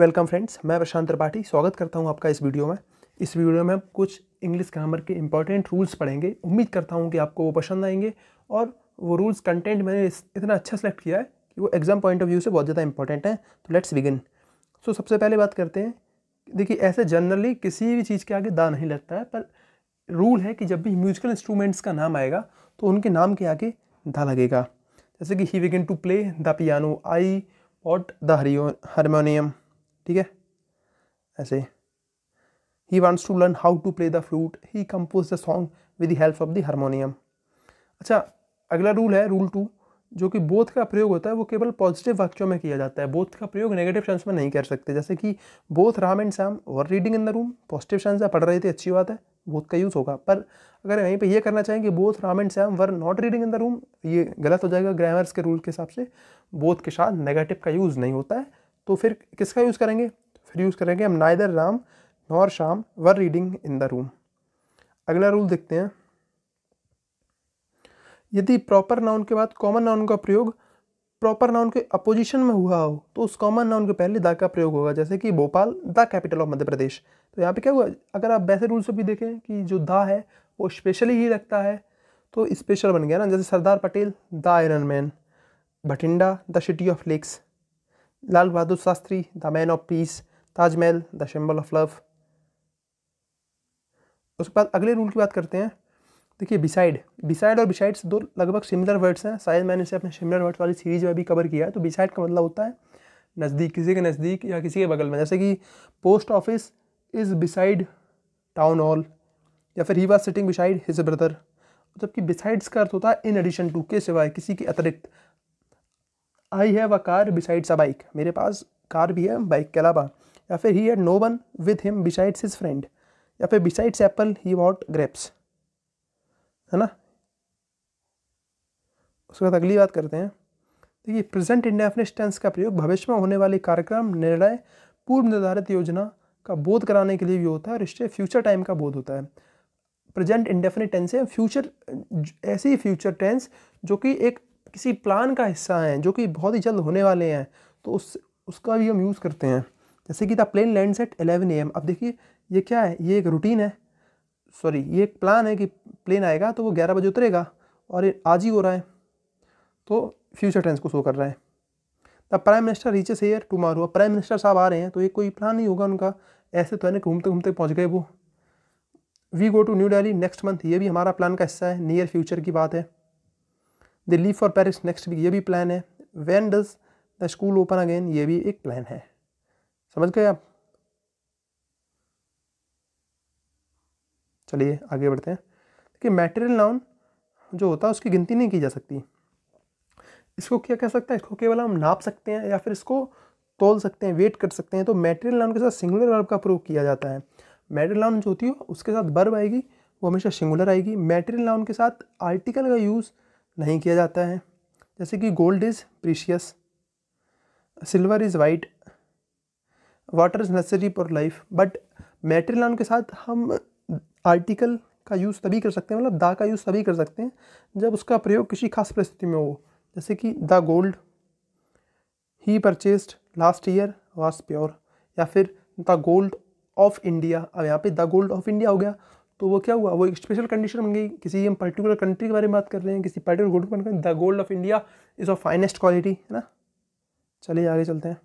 Welcome friends मैं प्रशांत त्रिपाठी स्वागत करता हूं आपका इस वीडियो में इस वीडियो में हम कुछ इंग्लिश ग्रामर के इंपॉर्टेंट रूल्स पढ़ेंगे उम्मीद करता हूं कि आपको वो पसंद आएंगे और वो रूल्स कंटेंट मैंने इतना अच्छा सेलेक्ट किया है कि वो एग्जाम पॉइंट ऑफ व्यू से बहुत ज़्यादा इंपॉर्टेंट है तो लेट्स बिगिन सो सबसे पहले बात करते हैं देखिए ऐसे जनरली किसी भी चीज़ के आगे दा नहीं लगता है पर रूल है कि जब भी म्यूजिकल इंस्ट्रूमेंट्स का नाम आएगा तो उनके नाम के आगे दा लगेगा जैसे कि ही विगिन to play the piano I what the हरियो हारमोनियम ठीक है ऐसे ही wants to learn how to play the flute he compose the song with the help of the harmonium अच्छा अगला रूल है रूल टू जो कि बोथ का प्रयोग होता है वो केवल पॉजिटिव वाक्यों में किया जाता है बोथ का प्रयोग नेगेटिव सेंस में नहीं कर सकते जैसे कि both Ram and Sam were reading in the room positive sense है पढ़ रहे थे अच्छी बात है बोथ का यूज़ होगा पर अगर यहीं पे ये करना चाहें कि both Ram and Sam were not reading in the room ये गलत हो जाएगा ग्रामर्स के रूल के हिसाब से बोथ के साथ नेगेटिव का यूज़ नहीं होता है तो फिर किसका यूज़ करेंगे फिर यूज़ करेंगे हम neither Ram nor Sham were reading in the room अगला रूल देखते हैं यदि प्रॉपर नाउन के बाद कॉमन नाउन का प्रयोग प्रॉपर नाउन के अपोजिशन में हुआ हो तो उस कॉमन नाउन के पहले द का प्रयोग होगा जैसे कि Bhopal the capital of Madhya Pradesh तो यहाँ पे क्या हुआ अगर आप वैसे रूल से भी देखें कि जो दा है वो स्पेशली ही रखता है तो स्पेशल बन गया ना जैसे Sardar Patel the iron man Bhatinda the city of lakes Lal Bahadur Shastri the man of peace Taj Mahal the symbol of love उसके बाद अगले रूल की बात करते हैं देखिए बिसाइड बिसाइड और बिसाइड्स दो लगभग सिमिलर वर्ड्स हैं शायद मैंने इसे अपने सिमिलर वर्ड्स वाली सीरीज में भी कवर किया है तो बिसाइड का मतलब होता है नज़दीक किसी के नज़दीक या किसी के बगल में जैसे कि post office is beside town hall या फिर he was sitting beside his brother जबकि बिसाइड्स का अर्थ होता है इन एडिशन टू के सिवाय किसी के अतिरिक्त I have a car besides a bike मेरे पास कार भी है बाइक के अलावा या फिर he had no one with him besides his friend या फिर besides apple he what grapes है ना उसके बाद अगली बात करते हैं देखिए प्रेजेंट इंडेफिनिट टेंस का प्रयोग भविष्य में होने वाले कार्यक्रम निर्णय पूर्व निर्धारित योजना का बोध कराने के लिए भी होता है और इससे फ्यूचर टाइम का बोध होता है प्रेजेंट इंडेफिनिट टेंस है फ्यूचर ऐसी फ्यूचर टेंस जो कि एक किसी प्लान का हिस्सा हैं जो कि बहुत ही जल्द होने वाले हैं तो उस उसका भी हम यूज़ करते हैं जैसे कि the plane land set eleven A M अब देखिए ये क्या है ये एक रूटीन है सॉरी ये एक प्लान है कि प्लेन आएगा तो वो ग्यारह बजे उतरेगा और ये आज ही हो रहा है तो फ्यूचर टेंस को शो कर रहा है the prime minister reaches here tomorrow prime minister साहब आ रहे हैं तो ये कोई प्लान नहीं होगा उनका ऐसे तो है घूमते घूमते पहुँच गए वो we go to New Delhi next month ये भी हमारा प्लान का हिस्सा है नियर फ्यूचर की बात है Delhi leave for Paris next week ये भी प्लान है when does the school open again ये भी एक प्लान है समझ गए आप चलिए आगे बढ़ते हैं देखिए मैटेरियल नाउन जो होता है उसकी गिनती नहीं की जा सकती इसको क्या कह सकते हैं इसको केवल हम नाप सकते हैं या फिर इसको तोल सकते हैं वेट कर सकते हैं तो मैटेरियल नाउन के साथ सिंगुलर वर्ब का प्रयोग किया जाता है मैटेरियल नाउन जो होती है उसके साथ वर्ब आएगी वो हमेशा सिंगुलर आएगी मैटेरियल नाउन के साथ आर्टिकल का यूज़ नहीं किया जाता है जैसे कि gold is precious silver is white water is necessary for life but material के साथ हम आर्टिकल का यूज़ तभी कर सकते हैं मतलब दा का यूज़ तभी कर सकते हैं जब उसका प्रयोग किसी खास परिस्थिति में हो जैसे कि the gold he purchased last year was pure या फिर द गोल्ड ऑफ इंडिया अब यहाँ पे द गोल्ड ऑफ इंडिया हो गया तो वो क्या हुआ वो एक स्पेशल कंडीशन बन गई किसी हम पर्टिकुलर कंट्री के बारे में बात कर रहे हैं किसी particular gold one the gold of India is of finest quality है ना चलिए आगे चलते हैं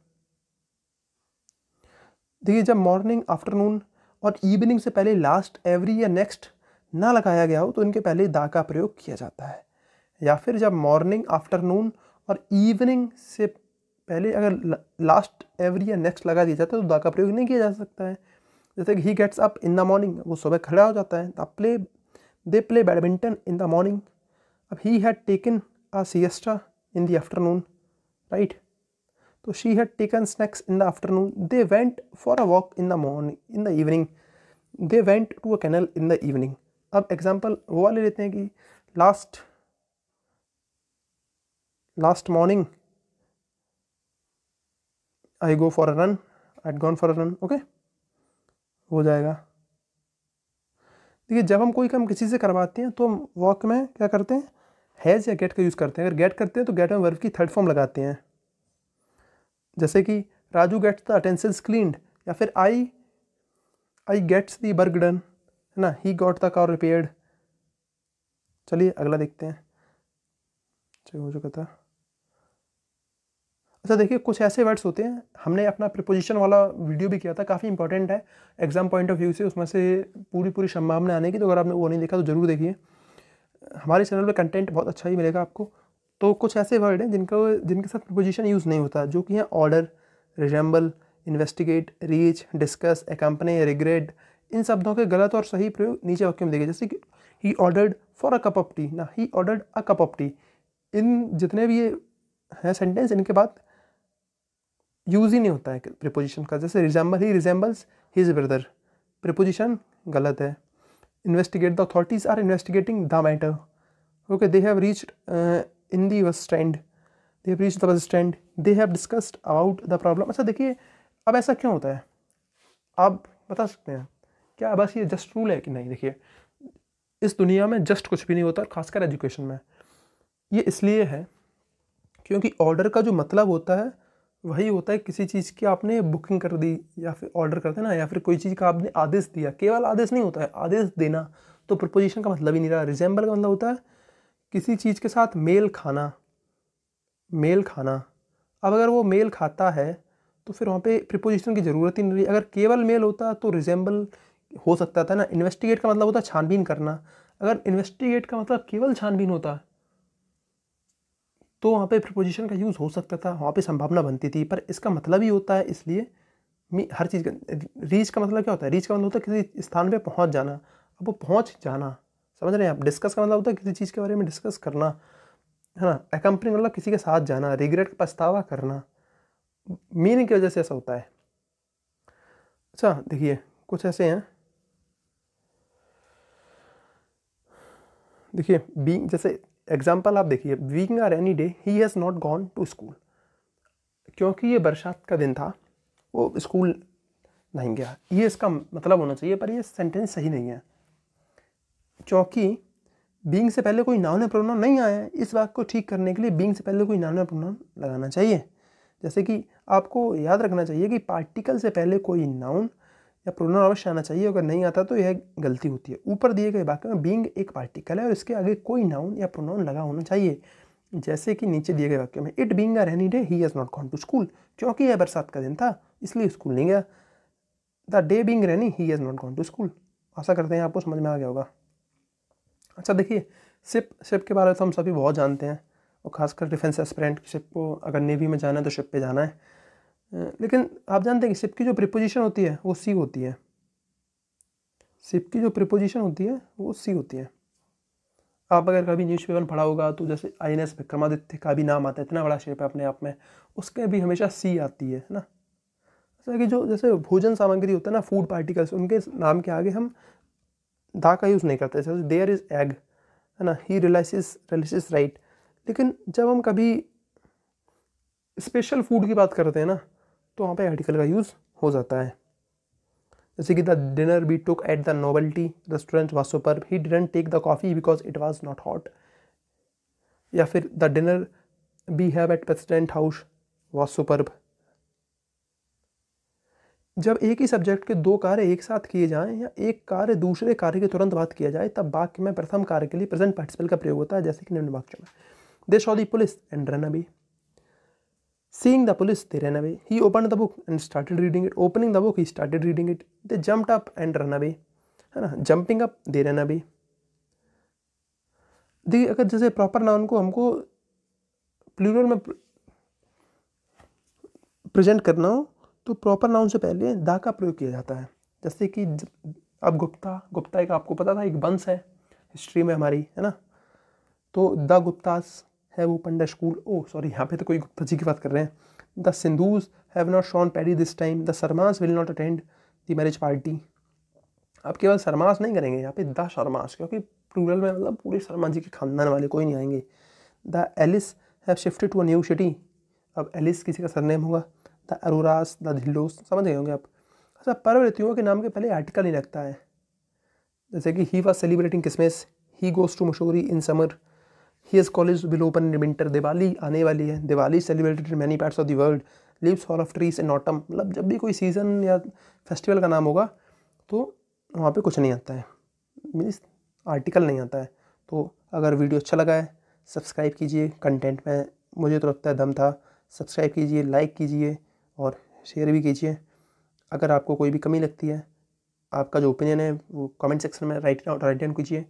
देखिए जब मॉर्निंग आफ्टरनून और इवनिंग से पहले लास्ट एवरी या नेक्स्ट ना लगाया गया हो तो इनके पहले दा का प्रयोग किया जाता है या फिर जब मॉर्निंग आफ्टरनून और इवनिंग से पहले अगर लास्ट एवरी या नेक्स्ट लगा दिया जाता है तो दा का प्रयोग नहीं किया जा सकता है जैसे कि he gets up in the morning वो सुबह खड़ा हो जाता है the play they play badminton in the morning अब he had taken a siesta in the afternoon right तो she had taken snacks in the afternoon they went for a walk in the morning in the evening they went to a canal in the evening अब example वो वाले लेते हैं कि last last morning I go for a run I gone for a run okay हो जाएगा देखिए जब हम कोई काम किसी से करवाते हैं तो हम वॉक में क्या करते हैं हैज़ या गेट का यूज़ करते हैं अगर गेट करते हैं तो गेट में वर्ब की थर्ड फॉर्म लगाते हैं जैसे कि Raju gets the utensils cleaned या फिर आई आई गेट्स दी बर्ग डन है ना he got the car repaired चलिए अगला देखते हैं चलिए मुझे चुका था अच्छा देखिए कुछ ऐसे वर्ड्स होते हैं हमने अपना प्रिपोजिशन वाला वीडियो भी किया था काफ़ी इंपॉर्टेंट है एग्जाम पॉइंट ऑफ व्यू से उसमें से पूरी पूरी संभावना आने की तो अगर आपने वो नहीं देखा तो ज़रूर देखिए हमारे चैनल पर कंटेंट बहुत अच्छा ही मिलेगा आपको तो कुछ ऐसे वर्ड हैं जिनका जिनके साथ प्रिपोजिशन यूज़ नहीं होता जो कि हैं order resemble investigate reach discuss accompany regret इन शब्दों के गलत और सही प्रयोग नीचे वाक्य में देखिए जैसे कि he ordered for a cup of tea ना he ordered a cup of tea इन जितने भी ये हैं सेंटेंस इनके बाद यूज़ ही नहीं होता है प्रिपोजिशन का जैसे resemble he resembles his brother preposition गलत है investigate the authorities are investigating the matter okay they have reached in the bus stand they have reach the bus stand they have discussed about the problem अच्छा देखिए अब ऐसा क्यों होता है आप बता सकते हैं क्या बस ये जस्ट रूल है कि नहीं देखिए इस दुनिया में जस्ट कुछ भी नहीं होता खासकर एजुकेशन में ये इसलिए है क्योंकि ऑर्डर का जो मतलब होता है वही होता है किसी चीज़ की आपने बुकिंग कर दी या फिर ऑर्डर कर देना या फिर कोई चीज़ का आपने आदेश दिया केवल आदेश नहीं होता है आदेश देना तो प्रपोजिशन का मतलब ही नहीं रहा रिजेंबल का मतलब होता है किसी चीज़ के साथ मेल खाना मेल खाना अब अगर वो मेल खाता है तो फिर वहाँ पे प्रिपोजिशन की ज़रूरत ही नहीं रही अगर केवल मेल होता तो रिजेंबल हो सकता था ना इन्वेस्टिगेट का मतलब होता छानबीन करना अगर इन्वेस्टिगेट का मतलब केवल छानबीन होता तो वहाँ पे प्रपोजिशन का यूज़ हो सकता था वहाँ पे संभावना बनती थी पर इसका मतलब ही होता है इसलिए मी हर चीज़ का रीच का मतलब क्या होता है रीच का मतलब होता है किसी स्थान पे पहुँच जाना अब वो पहुँच जाना समझ रहे हैं आप डिस्कस का मतलब होता है किसी चीज़ के बारे में डिस्कस करना है ना एकम्पनी मतलब किसी के साथ जाना रिग्रेट का पछतावा करना मीनिंग की वजह से ऐसा होता है अच्छा देखिए कुछ ऐसे हैं देखिए बींग जैसे एग्जाम्पल आप देखिए being a rainy day he has not gone to school क्योंकि ये बरसात का दिन था वो स्कूल नहीं गया ये इसका मतलब होना चाहिए पर ये सेंटेंस सही नहीं है क्योंकि बींग से पहले कोई नाउन प्रोनाउन नहीं आया है इस बात को ठीक करने के लिए बींग से पहले कोई नाउन प्रोनाउन लगाना चाहिए जैसे कि आपको याद रखना चाहिए कि पार्टिकल से पहले कोई नाउन या प्रोनाउन अवश्य आना चाहिए अगर नहीं आता तो यह गलती होती है ऊपर दिए गए वाक्य में बींग एक पार्टिकल है और इसके आगे कोई नाउन या प्रोनाउन लगा होना चाहिए जैसे कि नीचे दिए गए वाक्य में it being a rainy day he is not gone to school क्योंकि यह बरसात का दिन था इसलिए स्कूल नहीं गया the day being rainy he is not gone to school आशा करते हैं आपको समझ में आ गया होगा अच्छा देखिए शिप शिप के बारे में तो हम सभी बहुत जानते हैं और खासकर डिफेंस एस्परेंट शिप को अगर नेवी में जाना है तो शिप पे जाना है लेकिन आप जानते हैं कि सिप की जो प्रिपोजिशन होती है वो सी होती है सिप की जो प्रिपोजिशन होती है वो सी होती है आप अगर कभी न्यूज़ पेपर पढ़ा होगा तो जैसे आई एन एस विक्रमादित्य का भी नाम आता है इतना बड़ा शेप है अपने आप में उसके भी हमेशा सी आती है ना जैसे कि जो जैसे भोजन सामग्री होता है ना फूड पार्टिकल्स उनके नाम के आगे हम दा का यूज़ नहीं करते जैसे देयर इज़ एग है ना ही रिलाइसिस रिलाइसिस राइट लेकिन जब हम कभी स्पेशल फूड की बात करते हैं ना तो वहाँ पे आर्टिकल का यूज़ हो जाता है जैसे कि the dinner we took at the novelty restaurant was super he didn't take the coffee because it was not hot या फिर the dinner we have at president house was superb जब एक ही सब्जेक्ट के दो कार्य एक साथ किए जाएं या एक कार्य दूसरे कार्य के तुरंत बात किया जाए तब वाक्य में प्रथम कार्य के लिए प्रेजेंट पार्टिसिपल का प्रयोग होता है जैसे कि निम्न वाक्य में they saw the police and ran अभी Seeing the police, they ran away. He opened the book and started reading it. Opening the book, he started reading it. They jumped up and ran away. है ना jumping up they run अभी देखिए अगर जैसे proper noun को हमको plural में present करना हो तो प्रॉपर नाउन से पहले दा का प्रयोग किया जाता है जैसे कि अब गुप्ता गुप्ता एक आपको पता था एक वंश है हिस्ट्री में हमारी है ना तो द गुप्तास है वो पंडा स्कूल ओ सॉरी यहाँ पे तो कोई गुप्ता जी की बात कर रहे हैं the Sindhus have not sown paddy this time the Sarmas will not attend the marriage party आप केवल शर्मास नहीं करेंगे यहाँ पे द शर्मास क्योंकि प्लूरल में मतलब पूरे शर्मा जी के खानदान वाले कोई नहीं आएंगे the Ellis have shifted to a new city अब एलिस किसी का सरनेम होगा द अरोरास द ढिल्लोस समझ गए होंगे आप अच्छा पर्व ऋतुओं के नाम के पहले आर्टिकल ही लगता है जैसे कि he was celebrating Christmas he goes to Mussoorie in summer His college will open in winter Diwali आने वाली है Diwali celebrated in many parts of the world leaves fall off trees in autumn मतलब जब भी कोई सीज़न या फेस्टिवल का नाम होगा तो वहाँ पे कुछ नहीं आता है मीन्स आर्टिकल नहीं आता है तो अगर वीडियो अच्छा लगा है सब्सक्राइब कीजिए कंटेंट में मुझे तो लगता है दम था सब्सक्राइब कीजिए लाइक कीजिए और शेयर भी कीजिए अगर आपको कोई भी कमी लगती है आपका जो ओपिनियन है वो कमेंट सेक्शन में राइट राइट डाउन कीजिए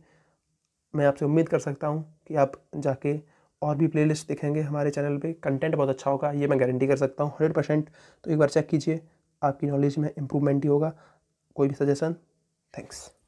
मैं आपसे उम्मीद कर सकता हूँ कि आप जाके और भी प्लेलिस्ट दिखेंगे हमारे चैनल पे कंटेंट बहुत अच्छा होगा ये मैं गारंटी कर सकता हूँ हंड्रेड परसेंट तो एक बार चेक कीजिए आपकी नॉलेज में इम्प्रूवमेंट ही होगा कोई भी सजेशन थैंक्स